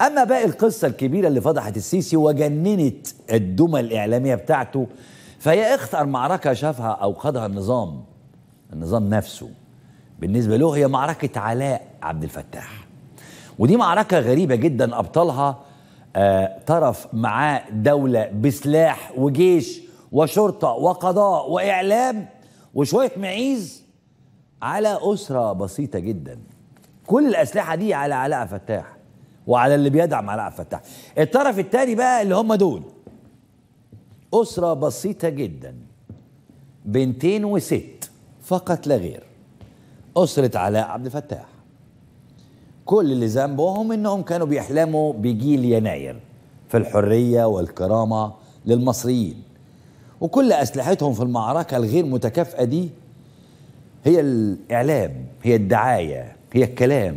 اما باقي القصه الكبيره اللي فضحت السيسي وجننت الدمى الاعلاميه بتاعته فهي اخطر معركه شافها او خاضها النظام النظام نفسه بالنسبه له هي معركه علاء عبد الفتاح ودي معركه غريبه جدا ابطالها آه طرف معاه دوله بسلاح وجيش وشرطه وقضاء واعلام وشويه معيز على اسره بسيطه جدا كل الاسلحه دي على علاء فتاح وعلى اللي بيدعم علاء عبد الفتاح الطرف الثاني بقى اللي هم دول أسرة بسيطة جدا بنتين وست فقط لا غير أسرة علاء عبد الفتاح كل اللي ذنبهم إنهم كانوا بيحلموا بجيل يناير في الحرية والكرامة للمصريين وكل أسلحتهم في المعركة الغير متكافئة دي هي الإعلام هي الدعاية هي الكلام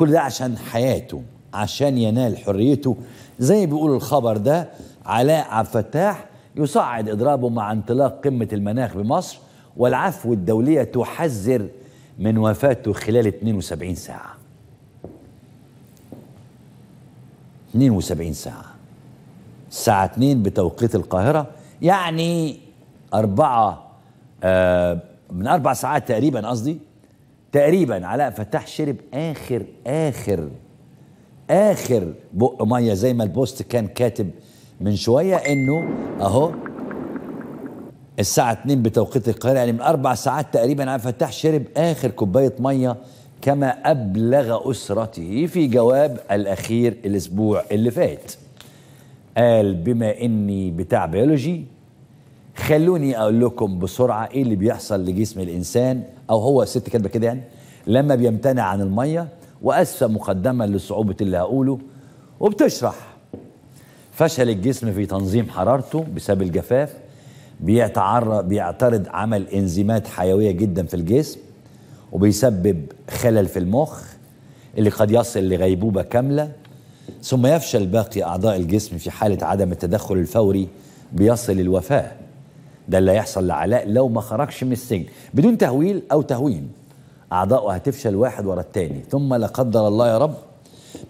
كل ده عشان حياته عشان ينال حريته زي بيقول الخبر ده علاء عبد الفتاح يصعد إضرابه مع انطلاق قمة المناخ بمصر والعفو الدولية تحذر من وفاته خلال 72 ساعة 72 ساعة الساعة 2 بتوقيت القاهرة يعني أربعة آه من أربع ساعات تقريبا قصدي تقريبا علاء فتاح شرب اخر اخر اخر بق ميه زي ما البوست كان كاتب من شويه انه اهو الساعة 2 بتوقيت القاهرة يعني من أربع ساعات تقريبا علاء فتاح شرب آخر كوباية مية كما أبلغ أسرته في جواب الأخير الأسبوع اللي فات قال بما إني بتاع بيولوجي خلوني أقول لكم بسرعة إيه اللي بيحصل لجسم الإنسان او هو الست كاتبه كده يعني لما بيمتنع عن الميه واسفه مقدما لصعوبه اللي هقوله وبتشرح فشل الجسم في تنظيم حرارته بسبب الجفاف بيتعرض بيعترض عمل انزيمات حيويه جدا في الجسم وبيسبب خلل في المخ اللي قد يصل لغيبوبه كامله ثم يفشل باقي اعضاء الجسم في حاله عدم التدخل الفوري بيصل للوفاه ده اللي هيحصل لعلاء لو ما خرجش من السجن بدون تهويل أو تهوين أعضاؤه هتفشل واحد ورا التاني ثم لا قدر الله يا رب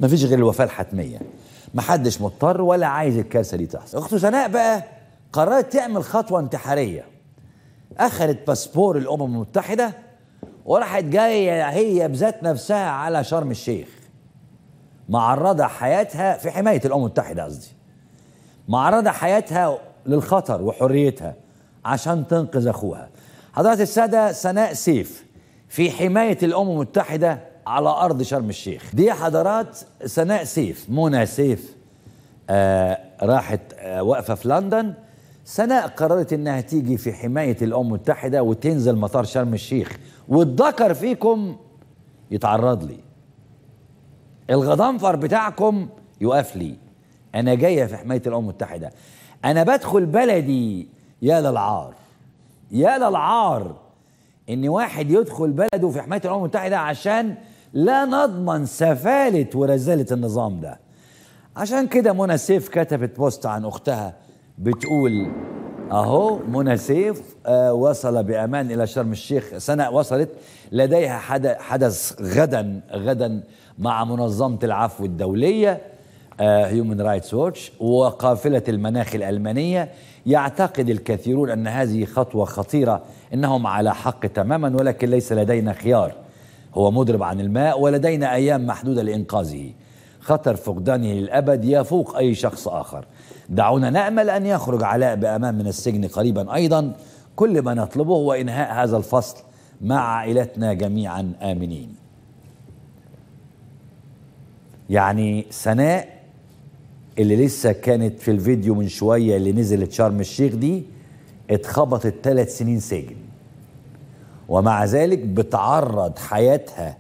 ما فيش غير الوفاة الحتمية ما حدش مضطر ولا عايز الكارثة دي تحصل أخته سناء بقى قررت تعمل خطوة انتحارية أخذت باسبور الأمم المتحدة وراحت جاية هي بذات نفسها على شرم الشيخ معرضة حياتها في حماية الأمم المتحدة قصدي معرضة حياتها للخطر وحريتها عشان تنقذ أخوها حضرات السادة سناء سيف في حماية الأمم المتحدة على أرض شرم الشيخ دي حضرات سناء سيف منى سيف آه راحت آه واقفة في لندن سناء قررت انها تيجي في حمايه الامم المتحده وتنزل مطار شرم الشيخ والذكر فيكم يتعرض لي الغضنفر بتاعكم يقف لي انا جايه في حمايه الامم المتحده انا بدخل بلدي يا للعار يا للعار ان واحد يدخل بلده في حمايه الامم المتحده عشان لا نضمن سفاله ورذاله النظام ده عشان كده منى سيف كتبت بوست عن اختها بتقول اهو منى سيف آه وصل بامان الى شرم الشيخ سنة وصلت لديها حدث غدا غدا مع منظمه العفو الدوليه هيومن رايتس ووتش وقافلة المناخ الألمانية يعتقد الكثيرون أن هذه خطوة خطيرة أنهم على حق تماما ولكن ليس لدينا خيار هو مضرب عن الماء ولدينا أيام محدودة لإنقاذه خطر فقدانه للأبد يفوق أي شخص آخر دعونا نأمل أن يخرج علاء بأمان من السجن قريبا أيضا كل ما نطلبه هو إنهاء هذا الفصل مع عائلتنا جميعا آمنين يعني سناء اللي لسه كانت في الفيديو من شويه اللي نزلت شرم الشيخ دي اتخبطت ثلاث سنين سجن ومع ذلك بتعرض حياتها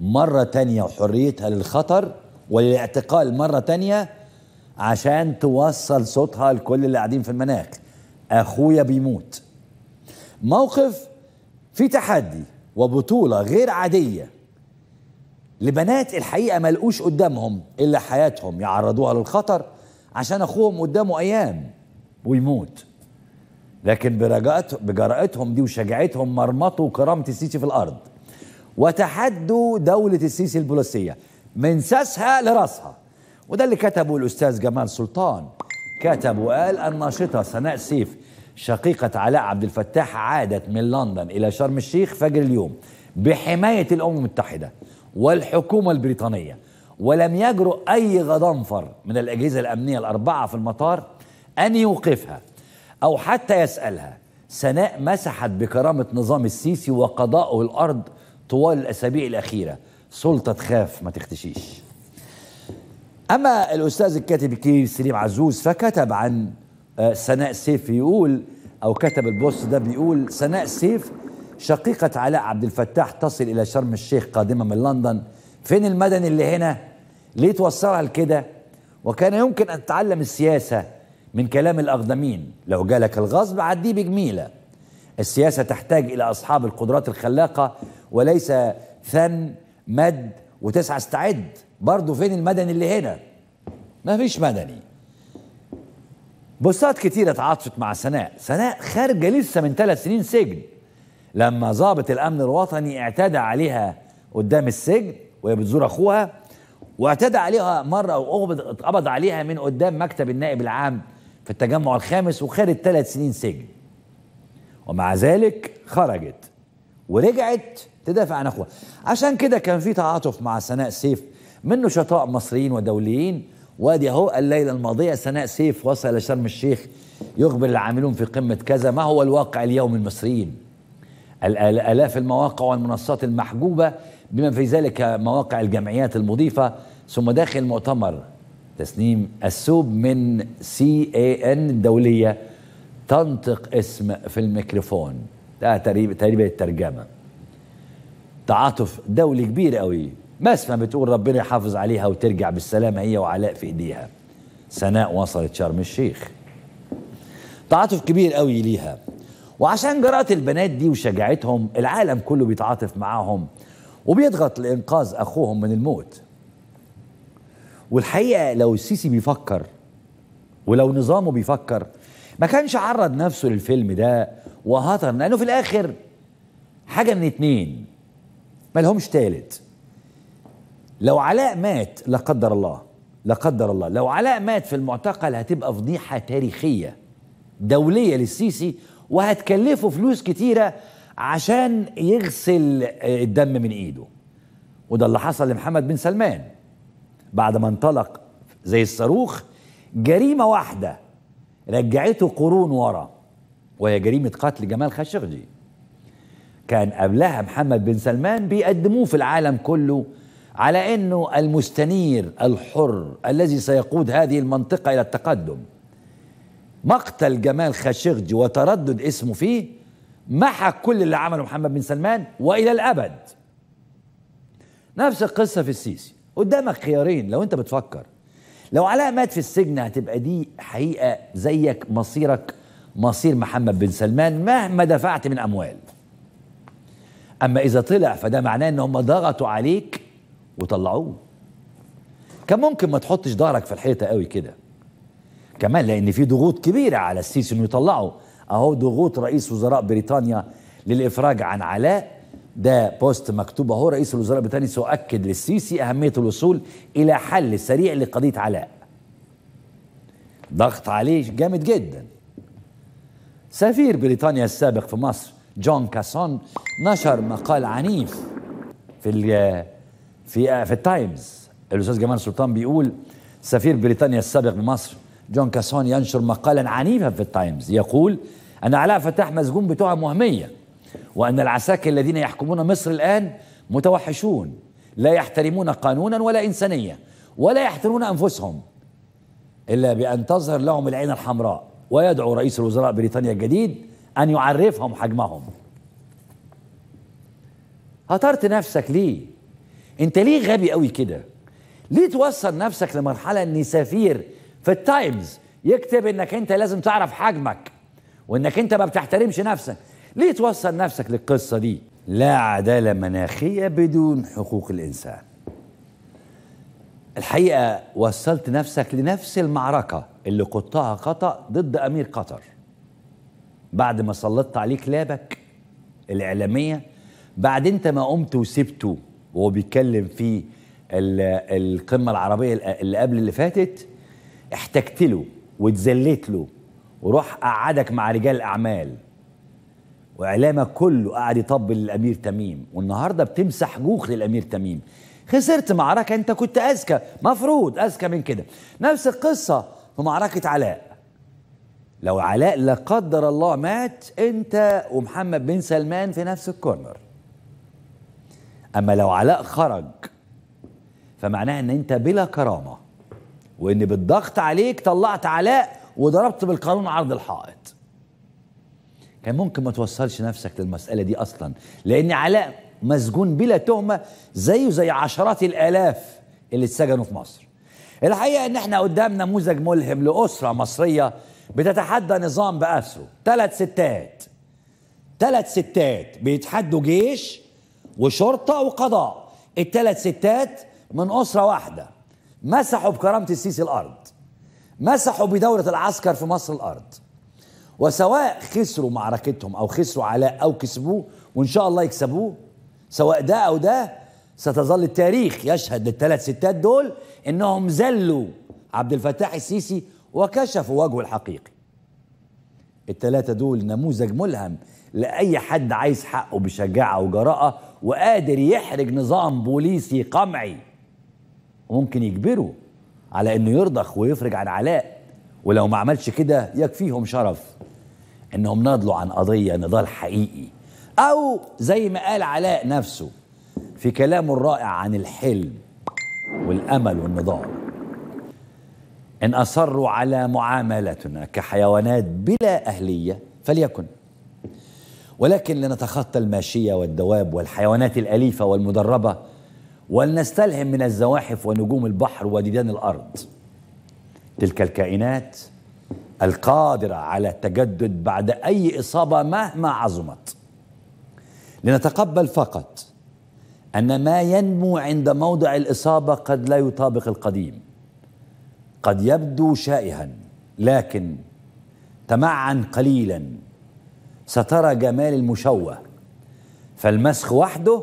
مرة تانية وحريتها للخطر وللاعتقال مرة تانية عشان توصل صوتها لكل اللي قاعدين في المناخ أخويا بيموت موقف في تحدي وبطولة غير عادية لبنات الحقيقه ملقوش قدامهم الا حياتهم يعرضوها للخطر عشان اخوهم قدامه ايام ويموت لكن بجرأتهم دي وشجاعتهم مرمطوا كرامه السيسي في الارض وتحدوا دوله السيسي البوليسيه من ساسها لراسها وده اللي كتبه الاستاذ جمال سلطان كتب وقال الناشطه سناء سيف شقيقه علاء عبد الفتاح عادت من لندن الى شرم الشيخ فجر اليوم بحمايه الامم المتحده والحكومة البريطانية ولم يجرؤ أي غضنفر من الأجهزة الأمنية الأربعة في المطار أن يوقفها أو حتى يسألها سناء مسحت بكرامة نظام السيسي وقضائه الأرض طوال الأسابيع الأخيرة سلطة تخاف ما تختشيش أما الأستاذ الكاتب الكبير سليم عزوز فكتب عن آه، سناء سيف يقول أو كتب البوست ده بيقول سناء سيف شقيقة علاء عبد الفتاح تصل إلى شرم الشيخ قادمة من لندن فين المدني اللي هنا ليه توصلها لكده وكان يمكن أن تتعلم السياسة من كلام الأقدمين لو جالك الغصب عديه بجميلة السياسة تحتاج إلى أصحاب القدرات الخلاقة وليس ثن مد وتسعى استعد برضه فين المدني اللي هنا ما فيش مدني بوستات كتيرة اتعاطفت مع سناء سناء خارجة لسه من ثلاث سنين سجن لما ضابط الامن الوطني اعتدى عليها قدام السجن وهي بتزور اخوها واعتدى عليها مره اتقبض عليها من قدام مكتب النائب العام في التجمع الخامس وخدت ثلاث سنين سجن ومع ذلك خرجت ورجعت تدافع عن اخوها عشان كده كان في تعاطف مع سناء سيف من نشطاء مصريين ودوليين وادي اهو الليله الماضيه سناء سيف وصل لشرم الشيخ يخبر العاملون في قمه كذا ما هو الواقع اليوم المصريين الالاف المواقع والمنصات المحجوبة بما في ذلك مواقع الجمعيات المضيفة ثم داخل مؤتمر تسنيم السوب من سي اي ان الدولية تنطق اسم في الميكروفون ده تقريبا الترجمة تعاطف دولي كبير قوي بس ما بتقول ربنا يحافظ عليها وترجع بالسلامة هي وعلاء في ايديها سناء وصلت شرم الشيخ تعاطف كبير قوي ليها وعشان جراءة البنات دي وشجاعتهم العالم كله بيتعاطف معاهم وبيضغط لإنقاذ أخوهم من الموت والحقيقة لو السيسي بيفكر ولو نظامه بيفكر ما كانش عرض نفسه للفيلم ده وهطر لأنه في الآخر حاجة من اتنين ما لهمش تالت لو علاء مات لا قدر الله لا قدر الله لو علاء مات في المعتقل هتبقى فضيحة تاريخية دولية للسيسي وهتكلفه فلوس كتيرة عشان يغسل الدم من ايده وده اللي حصل لمحمد بن سلمان بعد ما انطلق زي الصاروخ جريمة واحدة رجعته قرون ورا وهي جريمة قتل جمال خاشقجي كان قبلها محمد بن سلمان بيقدموه في العالم كله على انه المستنير الحر الذي سيقود هذه المنطقه الى التقدم مقتل جمال خاشقجي وتردد اسمه فيه محك كل اللي عمله محمد بن سلمان والى الابد نفس القصه في السيسي قدامك خيارين لو انت بتفكر لو علاء مات في السجن هتبقى دي حقيقه زيك مصيرك مصير محمد بن سلمان مهما دفعت من اموال اما اذا طلع فده معناه ان هم ضغطوا عليك وطلعوه كان ممكن ما تحطش ظهرك في الحيطه قوي كده كمان لان في ضغوط كبيره على السيسي انه يطلعه اهو ضغوط رئيس وزراء بريطانيا للافراج عن علاء ده بوست مكتوب اهو رئيس الوزراء البريطاني سأكد للسيسي اهميه الوصول الى حل سريع لقضيه علاء ضغط عليه جامد جدا سفير بريطانيا السابق في مصر جون كاسون نشر مقال عنيف في ال في في التايمز الاستاذ جمال سلطان بيقول سفير بريطانيا السابق بمصر جون كاسون ينشر مقالا عنيفا في التايمز يقول أن علاء فتاح مسجون بتهم وهمية وأن العساكر الذين يحكمون مصر الآن متوحشون لا يحترمون قانونا ولا إنسانية ولا يحترمون أنفسهم إلا بأن تظهر لهم العين الحمراء ويدعو رئيس الوزراء بريطانيا الجديد أن يعرفهم حجمهم هطرت نفسك ليه انت ليه غبي قوي كده ليه توصل نفسك لمرحلة ان سفير في التايمز يكتب انك انت لازم تعرف حجمك وانك انت ما بتحترمش نفسك ليه توصل نفسك للقصه دي لا عداله مناخيه بدون حقوق الانسان الحقيقه وصلت نفسك لنفس المعركه اللي قدتها خطا ضد امير قطر بعد ما سلطت عليه كلابك الاعلاميه بعد انت ما قمت وسبته وهو بيتكلم في القمه العربيه اللي قبل اللي فاتت احتجت له واتذليت له وروح قعدك مع رجال اعمال واعلامك كله قاعد يطبل للامير تميم والنهارده بتمسح جوخ للامير تميم خسرت معركه انت كنت اذكى مفروض اذكى من كده نفس القصه في معركه علاء لو علاء لا قدر الله مات انت ومحمد بن سلمان في نفس الكورنر اما لو علاء خرج فمعناها ان انت بلا كرامه وان بالضغط عليك طلعت علاء وضربت بالقانون عرض الحائط كان ممكن ما توصلش نفسك للمسألة دي أصلا لأن علاء مسجون بلا تهمة زيه زي عشرات الآلاف اللي اتسجنوا في مصر الحقيقة إن إحنا قدام نموذج ملهم لأسرة مصرية بتتحدى نظام بأسره ثلاث ستات ثلاث ستات بيتحدوا جيش وشرطة وقضاء الثلاث ستات من أسرة واحدة مسحوا بكرامة السيسي الأرض مسحوا بدورة العسكر في مصر الأرض وسواء خسروا معركتهم أو خسروا علاء أو كسبوه وإن شاء الله يكسبوه سواء ده أو ده ستظل التاريخ يشهد للثلاث ستات دول إنهم زلوا عبد الفتاح السيسي وكشفوا وجهه الحقيقي التلاتة دول نموذج ملهم لأي حد عايز حقه بشجاعة وجراءة وقادر يحرج نظام بوليسي قمعي وممكن يجبره على انه يرضخ ويفرج عن علاء ولو ما عملش كده يكفيهم شرف انهم ناضلوا عن قضيه نضال حقيقي او زي ما قال علاء نفسه في كلامه الرائع عن الحلم والامل والنضال ان اصروا على معاملتنا كحيوانات بلا اهليه فليكن ولكن لنتخطى الماشيه والدواب والحيوانات الاليفه والمدربه ولنستلهم من الزواحف ونجوم البحر وديدان الارض تلك الكائنات القادره على التجدد بعد اي اصابه مهما عظمت لنتقبل فقط ان ما ينمو عند موضع الاصابه قد لا يطابق القديم قد يبدو شائها لكن تمعن قليلا سترى جمال المشوه فالمسخ وحده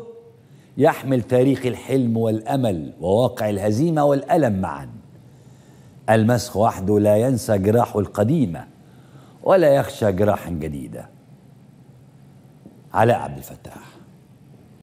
يحمل تاريخ الحلم والامل وواقع الهزيمه والالم معا المسخ وحده لا ينسى جراحه القديمه ولا يخشى جراحا جديده علاء عبد الفتاح